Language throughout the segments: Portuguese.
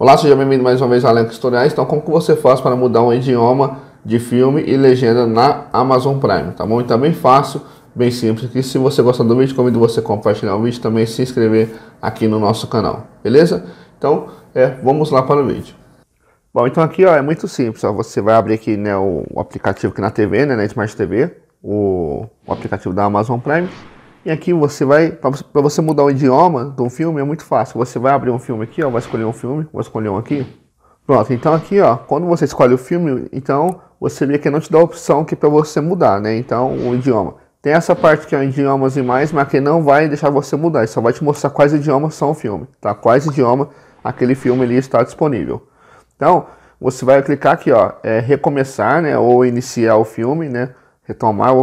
Olá, seja bem-vindo mais uma vez ao Elenco Historiais. Então, como que você faz para mudar um idioma de filme e legenda na Amazon Prime, tá bom? E também fácil, bem simples. E se você gostar do vídeo, convido você a compartilhar o vídeo e também se inscrever aqui no nosso canal, beleza? Então, é, vamos lá para o vídeo. Bom, então aqui ó, é muito simples, ó, você vai abrir aqui né, o, aplicativo aqui na TV, né, na Smart TV, o, o aplicativo da Amazon Prime, e aqui você vai, para você mudar o idioma do um filme é muito fácil. Você vai abrir um filme aqui, ó, vai escolher um filme, vou escolher um aqui. Pronto, então aqui, ó, quando você escolhe o filme, então você vê que não te dá a opção aqui para você mudar, né? Então, o idioma. Tem essa parte que é idiomas e mais, mas que não vai deixar você mudar, ele só vai te mostrar quais idiomas são o filme, tá? Quais idioma aquele filme ali está disponível. Então, você vai clicar aqui, ó, é recomeçar, né, ou iniciar o filme, né, retomar,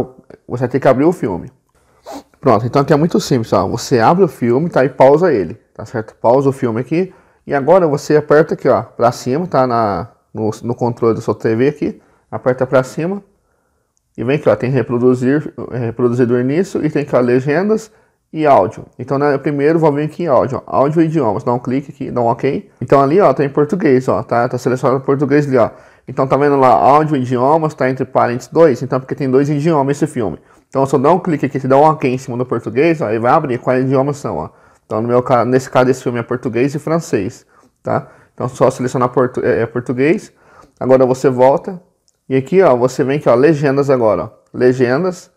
você tem que abrir o filme. Pronto, então aqui é muito simples, ó. Você abre o filme, tá? E pausa ele, tá certo? Pausa o filme aqui. E agora você aperta aqui, ó, pra cima, tá? Na, no, no controle da sua TV aqui. Aperta pra cima. E vem aqui, ó, tem reproduzir, eh, reproduzir do início e tem aqui, ó, legendas e áudio. Então, né, primeiro vou vir aqui em áudio, ó, áudio e idiomas, dá um clique aqui, dá um ok. Então ali, ó, tá em português, ó, tá, tá selecionado português ali, ó. Então tá vendo lá, áudio e idiomas, tá entre parênteses dois, então porque tem dois idiomas esse filme. Então, se eu dar um clique aqui, se dá um OK em cima do português, ó, vai abrir quais idiomas são, ó. Então, no meu caso, nesse caso, esse filme é português e francês, tá? Então, só selecionar portu é, é português. Agora você volta. E aqui, ó, você vem aqui, ó, legendas agora, ó. Legendas.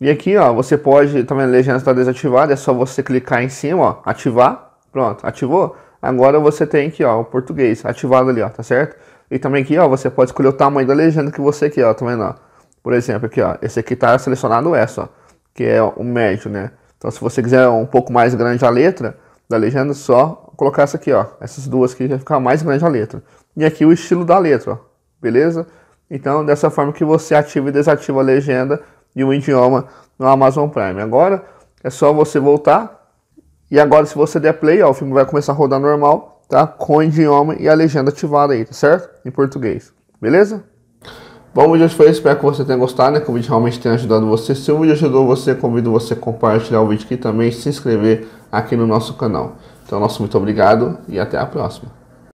E aqui, ó, você pode, também tá vendo? Legendas está desativada, é só você clicar em cima, ó, ativar. Pronto, ativou. Agora você tem aqui, ó, o português ativado ali, ó, tá certo? E também aqui, ó, você pode escolher o tamanho da legenda que você quer, ó, tá vendo, ó. Por exemplo, aqui, ó, esse aqui tá selecionado essa, ó, que é o médio, né? Então, se você quiser um pouco mais grande a letra da legenda, é só colocar essa aqui, ó. Essas duas aqui já ficar mais grande a letra. E aqui o estilo da letra, ó, beleza? Então, dessa forma que você ativa e desativa a legenda e o idioma no Amazon Prime. Agora, é só você voltar. E agora, se você der play, ó, o filme vai começar a rodar normal, tá? Com o idioma e a legenda ativada aí, tá certo? Em português, beleza? Bom, o vídeo foi esse, espero que você tenha gostado, né? que o vídeo realmente tenha ajudado você. Se o vídeo ajudou você, convido você a compartilhar o vídeo aqui também se inscrever aqui no nosso canal. Então, nosso muito obrigado e até a próxima.